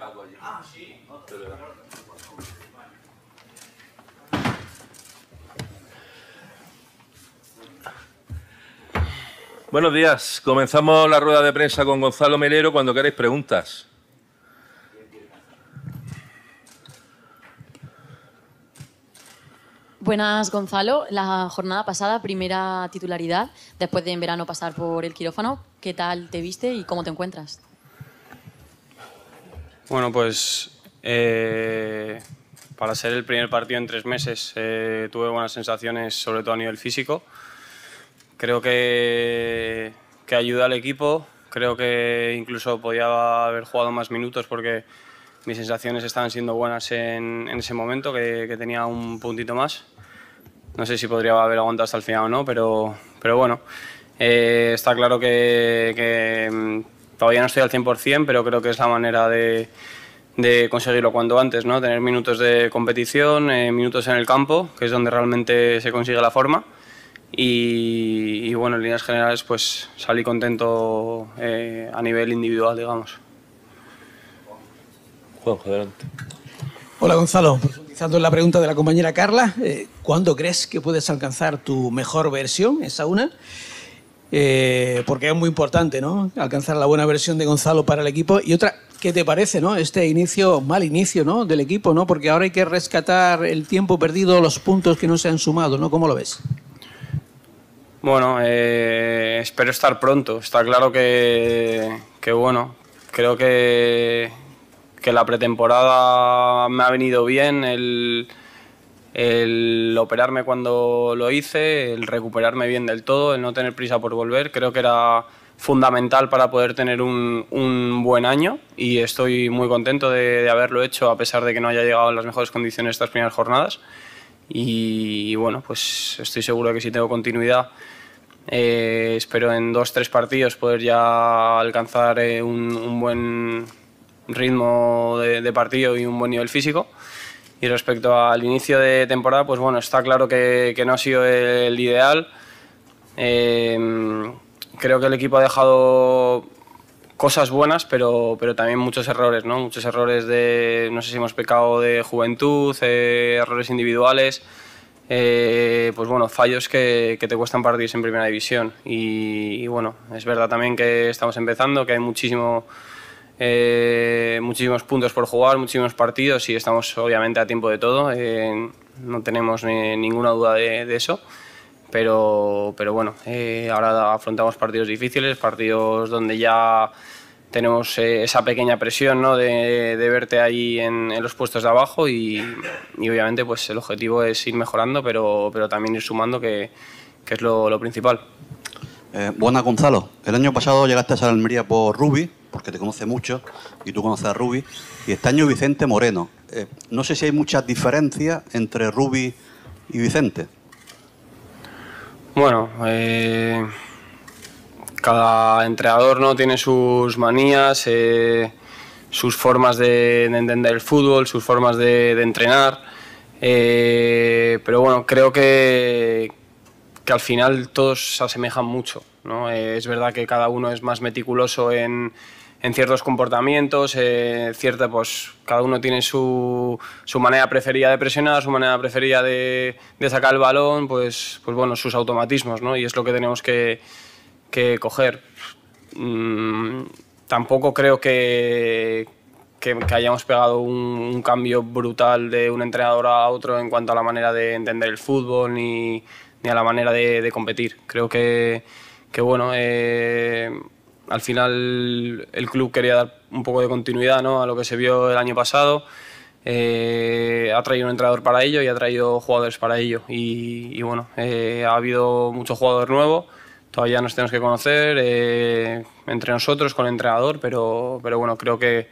Ah, Buenos días. Comenzamos la rueda de prensa con Gonzalo Melero cuando queréis preguntas. Buenas, Gonzalo. La jornada pasada, primera titularidad, después de en verano pasar por el quirófano. ¿Qué tal te viste y cómo te encuentras? Bueno, pues eh, para ser el primer partido en tres meses eh, tuve buenas sensaciones, sobre todo a nivel físico. Creo que, que ayuda al equipo, creo que incluso podía haber jugado más minutos porque mis sensaciones estaban siendo buenas en, ese momento, que, tenía un puntito más. No sé si podría haber aguantado hasta el final o no, pero, pero bueno, eh, está claro que todavía no estoy al 100%, pero creo que es la manera de, conseguirlo cuanto antes, ¿no? Tener minutos de competición, eh, minutos en el campo, que es donde realmente se consigue la forma. Y, bueno, en líneas generales, pues salí contento eh, a nivel individual, digamos. Juanjo, adelante. Hola Gonzalo, empezando en la pregunta de la compañera Carla, eh, ¿cuándo crees que puedes alcanzar tu mejor versión, esa una? Eh, porque es muy importante, ¿no? Alcanzar la buena versión de Gonzalo para el equipo. Y otra, ¿qué te parece, no? Este inicio, mal inicio, ¿no? Del equipo, ¿no? Porque ahora hay que rescatar el tiempo perdido, los puntos que no se han sumado, ¿no? ¿Cómo lo ves? Bueno, eh, espero estar pronto. Está claro que, que bueno, creo que, que la pretemporada me ha venido bien. El, el operarme cuando lo hice, el recuperarme bien del todo, el no tener prisa por volver, creo que era fundamental para poder tener un, buen año y estoy muy contento de, haberlo hecho a pesar de que no haya llegado a las mejores condiciones estas primeras jornadas y, bueno, pues estoy seguro de que si tengo continuidad eh, espero en dos, tres partidos poder ya alcanzar eh, un, buen ritmo de partido y un buen nivel físico y respecto al inicio de temporada, pues bueno, está claro que, no ha sido el ideal. Eh, creo que el equipo ha dejado cosas buenas, pero, pero también muchos errores, ¿no? Muchos errores de, no sé si hemos pecado de juventud, eh, errores individuales, eh, pues bueno, fallos que, te cuestan partidos en primera división. Y, y bueno, es verdad también que estamos empezando, que hay muchísimo eh, muchísimos puntos por jugar, muchísimos partidos y estamos obviamente a tiempo de todo. Eh, no tenemos ninguna duda de, eso. Pero, pero bueno, eh, ahora afrontamos partidos difíciles, partidos donde ya tenemos esa pequeña presión de, verte ahí en, los puestos de abajo y, obviamente pues el objetivo es ir mejorando, pero, pero también ir sumando, que, es lo, principal. buena, Gonzalo. El año pasado llegaste a Almería por Rubi, porque te conoce mucho y tú conoces a Rubi, y año Vicente Moreno. Eh, no sé si hay muchas diferencias entre Rubi y Vicente. Bueno, eh, cada entrenador no tiene sus manías, eh, sus formas de, entender el fútbol, sus formas de, entrenar. pero bueno, creo que, que, al final todos se asemejan mucho. es verdad que cada uno es más meticuloso en, en ciertos comportamientos, eh, cierta, pues cada uno tiene su, su, manera preferida de presionar, su manera preferida de, sacar el balón, pues, pues bueno, sus automatismos, ¿no? Y es lo que tenemos que, que coger. Mm, tampoco creo que, que, hayamos pegado un, cambio brutal de un entrenador a otro en cuanto a la manera de entender el fútbol ni, ni a la manera de, competir. Creo que, que bueno... Eh, al final el club quería dar un poco de continuidad ¿no? a lo que se vio el año pasado. Eh, ha traído un entrenador para ello y ha traído jugadores para ello. Y, bueno, eh, ha habido muchos jugadores nuevos, todavía nos tenemos que conocer eh, entre nosotros, con el entrenador, pero, bueno, creo que,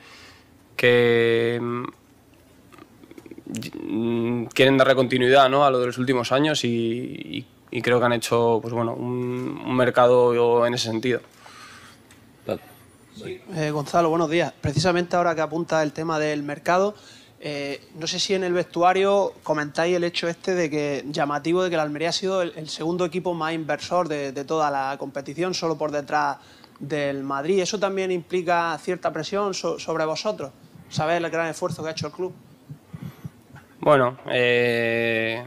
mm, quieren darle continuidad a lo de los últimos años y, creo que han hecho pues un mercado en ese sentido. Eh, Gonzalo, buenos días. Precisamente ahora que apunta el tema del mercado, eh, no sé si en el vestuario comentáis el hecho este de que llamativo de que el Almería ha sido el, segundo equipo más inversor de, toda la competición, solo por detrás del Madrid. ¿Eso también implica cierta presión sobre vosotros? ¿Sabéis el gran esfuerzo que ha hecho el club? Bueno, eh,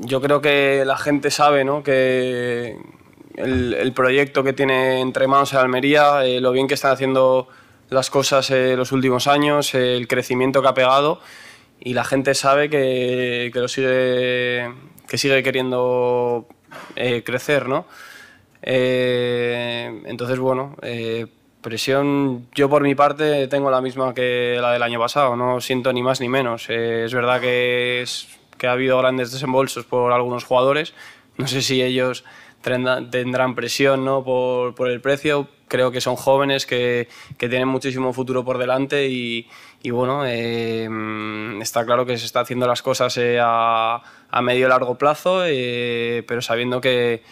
yo creo que la gente sabe ¿no? que, el, proyecto que tiene entre manos en Almería, eh, lo bien que están haciendo las cosas eh, los últimos años, eh, el crecimiento que ha pegado y la gente sabe que, sigue, que sigue queriendo crecer, ¿no? entonces, bueno, presión yo por mi parte tengo la misma que la del año pasado, no siento ni más ni menos. es verdad que ha habido grandes desembolsos por algunos jugadores, no sé si ellos tendrán presión por, el precio. Creo que son jóvenes que, tienen muchísimo futuro por delante y, bueno, em, está claro que se está haciendo las cosas eh, a, medio y largo plazo, eh, pero sabiendo que,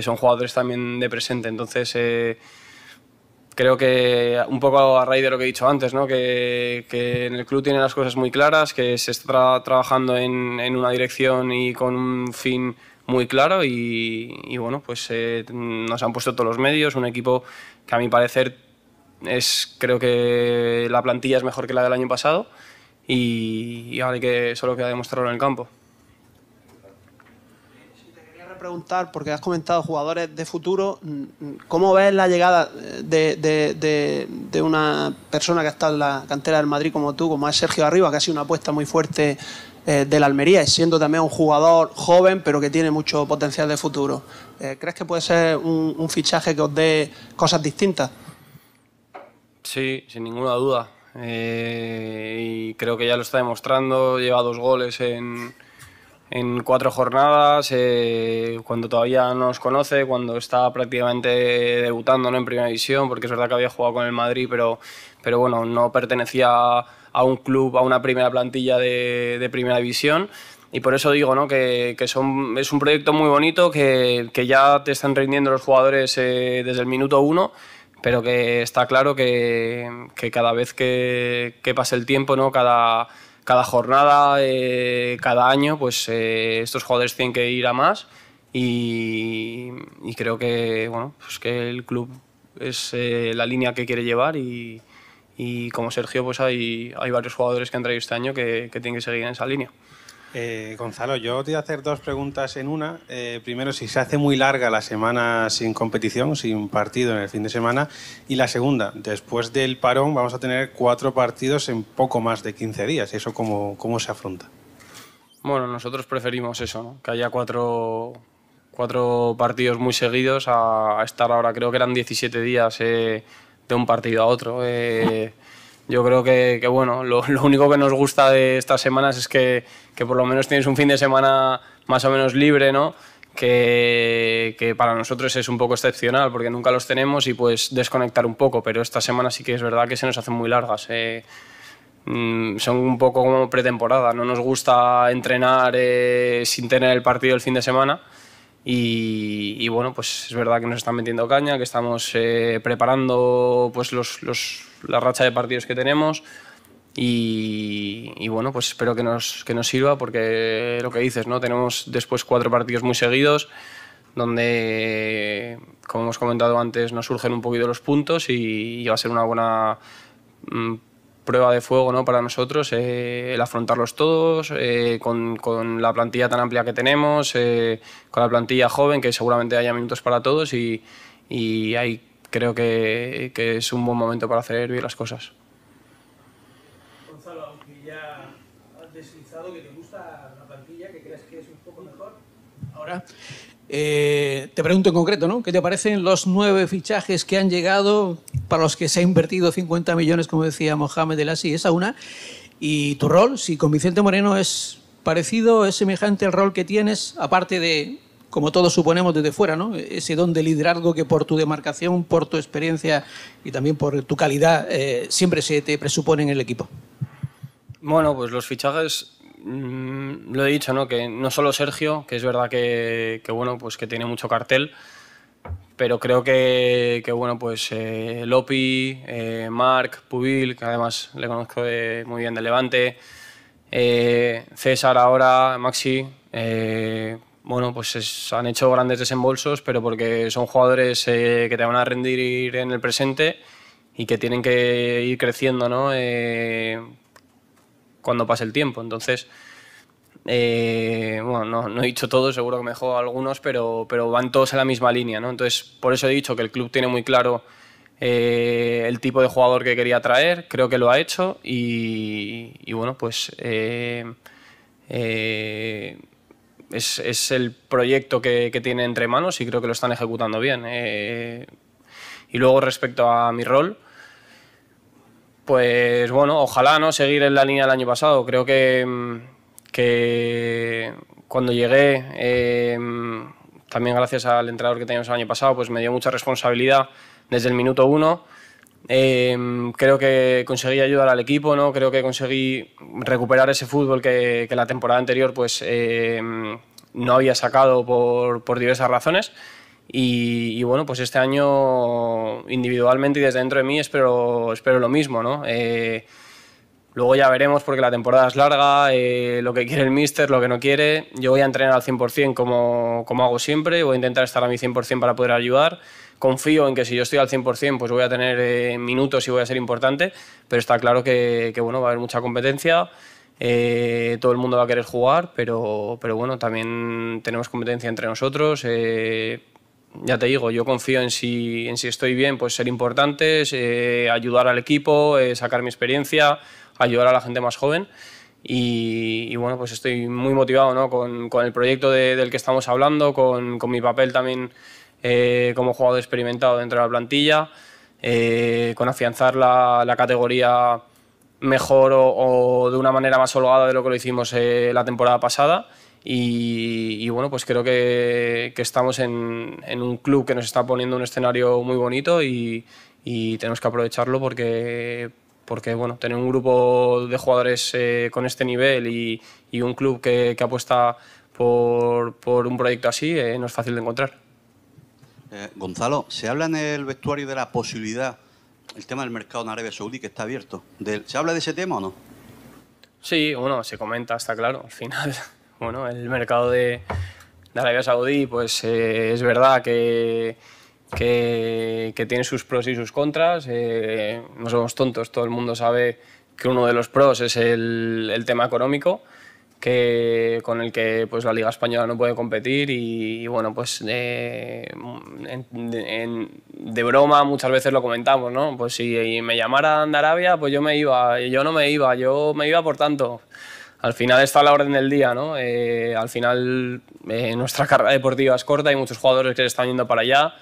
son jugadores también de presente. Entonces, eh, creo que un poco a raíz de lo que he dicho antes, que, en el club tienen las cosas muy claras, que se está trabajando en, en una dirección y con un fin muy claro y, bueno, pues eh, nos han puesto todos los medios, un equipo que a mi parecer es, creo que la plantilla es mejor que la del año pasado y, ahora hay que solo queda demostrarlo en el campo. preguntar, porque has comentado jugadores de futuro, ¿cómo ves la llegada de, de, de, de, una persona que está en la cantera del Madrid como tú, como es Sergio Arriba, que ha sido una apuesta muy fuerte eh, de del Almería, siendo también un jugador joven, pero que tiene mucho potencial de futuro. Eh, ¿Crees que puede ser un, fichaje que os dé cosas distintas? Sí, sin ninguna duda. Eh, y creo que ya lo está demostrando. Lleva dos goles en, cuatro jornadas, cuando todavía no nos conoce, cuando está prácticamente debutando en primera división, porque es verdad que había jugado con el Madrid, pero, pero bueno, no pertenecía a un club, a una primera plantilla de, primera división. Y por eso digo ¿no? que, son, es un proyecto muy bonito, que, ya te están rindiendo los jugadores eh, desde el minuto uno, pero que está claro que, cada vez que, pase el tiempo, ¿no? cada, cada jornada, eh, cada año, pues eh, estos jugadores tienen que ir a más. Y, y creo que, bueno, pues que el club es la línea que quiere llevar y, y como Sergio, pues hay, varios jugadores que han traído este año que, tienen que seguir en esa línea. Eh, Gonzalo, yo te voy a hacer dos preguntas en una. Eh, primero, si se hace muy larga la semana sin competición, sin partido en el fin de semana. Y la segunda, después del parón vamos a tener cuatro partidos en poco más de 15 días. ¿Eso cómo, cómo se afronta? Bueno, nosotros preferimos eso, ¿no? que haya cuatro, partidos muy seguidos a, estar ahora, creo que eran 17 días. Eh, de un partido a otro. Eh, yo creo que, bueno, lo, único que nos gusta de estas semanas es que, por lo menos tienes un fin de semana más o menos libre, ¿no? Que, para nosotros es un poco excepcional porque nunca los tenemos y pues desconectar un poco, pero esta semana sí que es verdad que se nos hacen muy largas. Eh. Mm, son un poco como pretemporada, no nos gusta entrenar eh, sin tener el partido el fin de semana y, bueno, pues es verdad que nos están metiendo caña, que estamos eh, preparando pues los, la racha de partidos que tenemos. Y, bueno, pues espero que nos, que nos sirva porque lo que dices, ¿no? Tenemos después cuatro partidos muy seguidos donde, como hemos comentado antes, nos surgen un poquito los puntos y, y va a ser una buena mm, prueba de fuego ¿no? para nosotros eh, el afrontarlos todos, eh, con, la plantilla tan amplia que tenemos, eh, con la plantilla joven, que seguramente haya minutos para todos y, ahí creo que, que, es un buen momento para hacer bien las cosas. Gonzalo, aunque ya has deslizado que te gusta la plantilla, que crees que es un poco mejor ahora. Eh, te pregunto en concreto, ¿no? ¿Qué te parecen los nueve fichajes que han llegado para los que se ha invertido 50 millones, como decía Mohamed El Asi, Esa una. Y tu rol, si con Vicente Moreno es parecido, es semejante al rol que tienes, aparte de, como todos suponemos desde fuera, ¿no? Ese don de liderazgo que por tu demarcación, por tu experiencia y también por tu calidad eh, siempre se te presupone en el equipo. Bueno, pues los fichajes Mm, lo he dicho, ¿no? Que no solo Sergio, que es verdad que, que bueno, pues que tiene mucho cartel, pero creo que, que bueno, pues eh, Lopi, eh, Marc, Pubil, que además le conozco muy bien de Levante, eh, César ahora, Maxi, eh, bueno, pues han hecho grandes desembolsos, pero porque son jugadores que te van a rendir en el presente y que tienen que ir creciendo, ¿no? cuando pase el tiempo. Entonces, eh, bueno, no, he dicho todo, seguro que me algunos, pero, pero van todos en la misma línea. ¿no? Entonces, por eso he dicho que el club tiene muy claro eh, el tipo de jugador que quería traer, creo que lo ha hecho y, bueno, pues eh, es, es, el proyecto que, que, tiene entre manos y creo que lo están ejecutando bien. y luego respecto a mi rol, pues bueno, ojalá no seguir en la línea del año pasado. Creo que, mm, cuando llegué, em, también gracias al entrenador que teníamos el año pasado, pues me dio mucha responsabilidad desde el minuto uno. Em, creo que conseguí ayudar al equipo, ¿no? creo que conseguí recuperar ese fútbol que, la temporada anterior pues, em, no había sacado por diversas razones. Y, bueno, pues este año individualmente y desde dentro de mí espero, espero lo mismo, ¿no? Eh, luego ya veremos porque la temporada es larga, eh, lo que quiere el míster, lo que no quiere. Yo voy a entrenar al 100% como, como hago siempre, voy a intentar estar a mi 100% para poder ayudar. Confío en que si yo estoy al 100% pues voy a tener eh, minutos y voy a ser importante, pero está claro que, bueno, va a haber mucha competencia. todo el mundo va a querer jugar, pero, pero bueno, también tenemos competencia entre nosotros ya te digo, yo confío en si, en si estoy bien, pues ser importante, eh, ayudar al equipo, eh, sacar mi experiencia, ayudar a la gente más joven. Y, bueno, pues estoy muy motivado ¿no? con, con, el proyecto del que estamos hablando, con, con mi papel también eh, como jugador experimentado dentro de la plantilla, con afianzar la, la categoría mejor o, o, de una manera más holgada de lo que lo hicimos la temporada pasada. Y, bueno, pues creo que, estamos en, un club que nos está poniendo un escenario muy bonito y, tenemos que aprovecharlo porque, porque bueno, tener un grupo de jugadores eh, con este nivel y, un club que, apuesta por, un proyecto así eh, no es fácil de encontrar. Eh, Gonzalo, se habla en el vestuario de la posibilidad, el tema del mercado en Arabia Saudí que está abierto. ¿Se habla de ese tema o no? Sí, bueno, se comenta, está claro, al final bueno, el mercado de, Arabia Saudí, pues eh, es verdad que, que, tiene sus pros y sus contras. Eh, no somos tontos, todo el mundo sabe que uno de los pros es el, tema económico, que, con el que pues, la Liga Española no puede competir y, bueno, pues eh, de broma muchas veces lo comentamos, ¿no? Pues si me llamaran de Arabia, pues yo me iba, yo no me iba, yo me iba por tanto al final está la orden del día, ¿no? Eh, al final eh, nuestra carrera deportiva es corta, hay muchos jugadores que se están yendo para allá,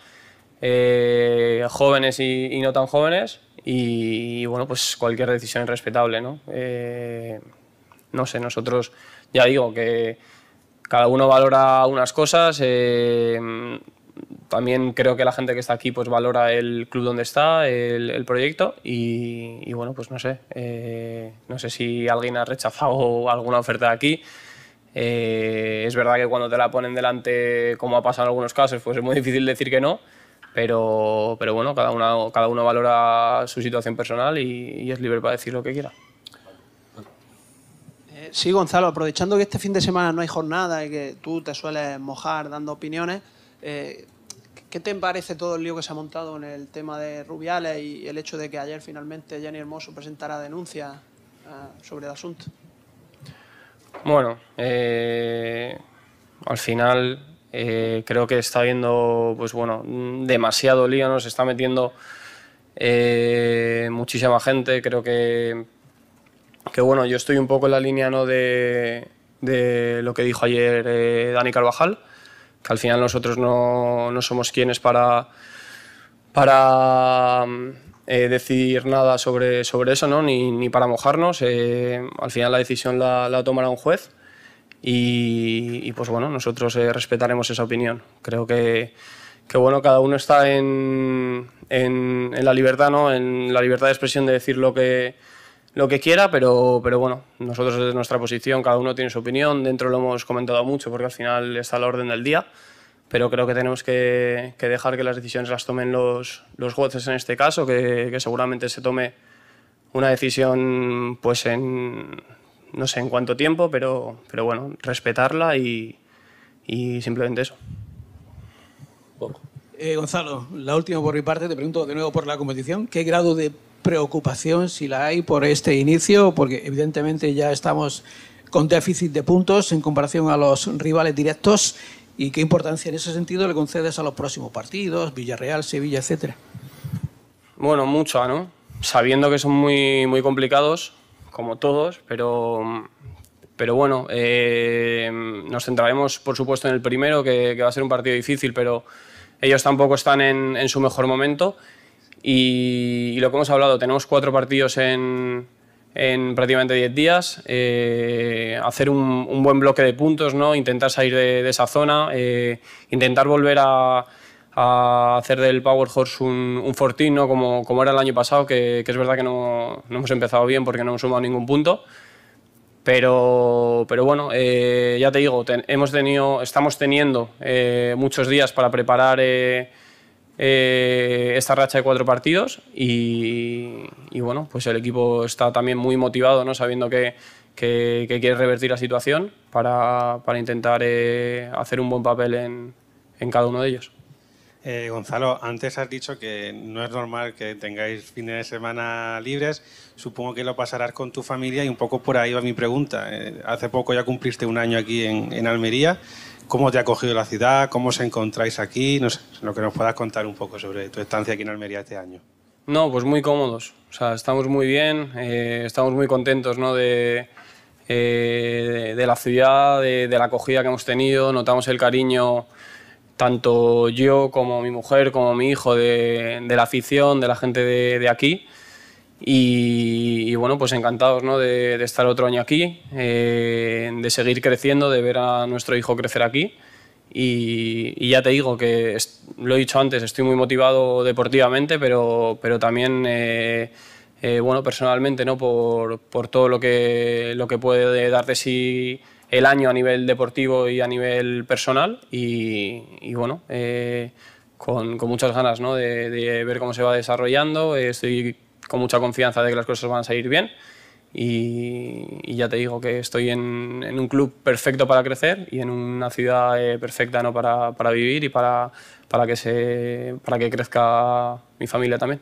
eh, jóvenes y, y, no tan jóvenes, y, bueno, pues cualquier decisión es respetable, ¿no? no sé, nosotros, ya digo, que cada uno valora unas cosas, también creo que la gente que está aquí pues valora el club donde está, el, proyecto y, bueno, pues no sé, eh, no sé si alguien ha rechazado alguna oferta de aquí. Eh, es verdad que cuando te la ponen delante, como ha pasado en algunos casos, pues es muy difícil decir que no, pero, pero bueno, cada, cada uno valora su situación personal y, y es libre para decir lo que quiera. Eh, sí, Gonzalo, aprovechando que este fin de semana no hay jornada y que tú te sueles mojar dando opiniones, eh, ¿Qué te parece todo el lío que se ha montado en el tema de Rubiales y el hecho de que ayer finalmente Jenny Hermoso presentara denuncia eh, sobre el asunto? Bueno, eh, al final creo que está habiendo, pues bueno, demasiado lío, ¿no? Se está metiendo muchísima gente. Creo que, que, bueno, yo estoy un poco en la línea, De, lo que dijo ayer Dani Carvajal. Al final nosotros no, somos quienes para, para mm, eh, decidir nada sobre, sobre eso, ¿no? ni, para mojarnos. Eh, al final la decisión la, tomará un juez y, pues bueno, nosotros eh, respetaremos esa opinión. Creo que, bueno, cada uno está en, la libertad, ¿no? en la libertad de expresión de decir lo que, lo que quiera, pero, pero bueno, nosotros es nuestra posición, cada uno tiene su opinión, dentro lo hemos comentado mucho porque al final está la orden del día, pero creo que tenemos que, dejar que las decisiones las tomen los, los jueces en este caso, que, seguramente se tome una decisión pues en no sé en cuánto tiempo, pero, pero bueno, respetarla y, simplemente eso. Eh, Gonzalo, la última por mi parte, te pregunto de nuevo por la competición, ¿qué grado de preocupación, si la hay, por este inicio, porque evidentemente ya estamos con déficit de puntos en comparación a los rivales directos y qué importancia en ese sentido le concedes a los próximos partidos, Villarreal, Sevilla, etcétera. Bueno, mucha, ¿no? Sabiendo que son muy, muy complicados, como todos, pero, pero bueno, eh, nos centraremos por supuesto en el primero, que, que, va a ser un partido difícil, pero ellos tampoco están en, en su mejor momento. Y, lo que hemos hablado, tenemos cuatro partidos en, prácticamente diez días, eh, hacer un, buen bloque de puntos, ¿no? intentar salir de, esa zona, eh, intentar volver a, hacer del Power Horse un, un fortín, como, como, era el año pasado, que, es verdad que no, no, hemos empezado bien porque no hemos sumado ningún punto. Pero, pero bueno, eh, ya te digo, hemos tenido, estamos teniendo muchos días para preparar eh, esta racha de cuatro partidos y, bueno, pues el equipo está también muy motivado, ¿no? sabiendo que, que, quiere revertir la situación para, para intentar eh, hacer un buen papel en, en cada uno de ellos. Eh, Gonzalo, antes has dicho que no es normal que tengáis fines de semana libres. Supongo que lo pasarás con tu familia y un poco por ahí va mi pregunta. hace poco ya cumpliste un año aquí en, en Almería cómo te ha cogido la ciudad, cómo os encontráis aquí, no sé, lo que nos puedas contar un poco sobre tu estancia aquí en Almería este año. No, pues muy cómodos, o sea, estamos muy bien, eh, estamos muy contentos eh, de, la ciudad, de, la acogida que hemos tenido, notamos el cariño tanto yo como mi mujer, como mi hijo, de, la afición, de la gente de, aquí. Y, bueno, pues encantados ¿no? de, de, estar otro año aquí, eh, de seguir creciendo, de ver a nuestro hijo crecer aquí. Y, ya te digo que lo he dicho antes, estoy muy motivado deportivamente, pero, pero también eh, eh, bueno, personalmente ¿no? por, por, todo lo que, lo que puede darte de sí el año a nivel deportivo y a nivel personal. Y, y bueno, con, con, muchas ganas ¿no? de, de, ver cómo se va desarrollando. estoy con mucha confianza de que las cosas van a salir bien. Y, ya te digo que estoy en, un club perfecto para crecer y en una ciudad eh, perfecta ¿no? para, para, vivir y para, para, que se, para que crezca mi familia también.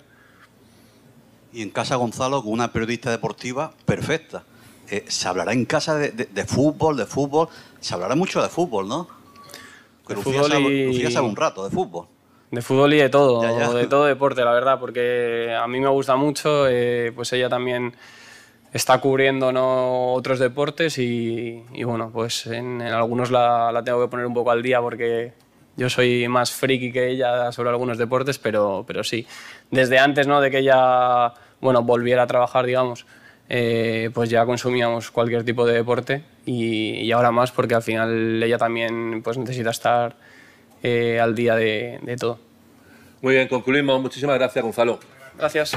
Y en casa, Gonzalo, con una periodista deportiva perfecta. Eh, se hablará en casa de, fútbol, de fútbol, se hablará mucho de fútbol, ¿no? Que fútbol y... Lucía sabe un rato de fútbol. De fútbol y de todo, de todo deporte, la verdad, porque a mí me gusta mucho, eh, pues ella también está cubriendo ¿no? otros deportes y, bueno, pues en, algunos la, la, tengo que poner un poco al día porque yo soy más friki que ella sobre algunos deportes, pero, pero sí, desde antes ¿no? de que ella bueno, volviera a trabajar, digamos, eh, pues ya consumíamos cualquier tipo de deporte y, y ahora más porque al final ella también pues necesita estar eh, al día de, de todo. Muy bien, concluimos. Muchísimas gracias, Gonzalo. Gracias.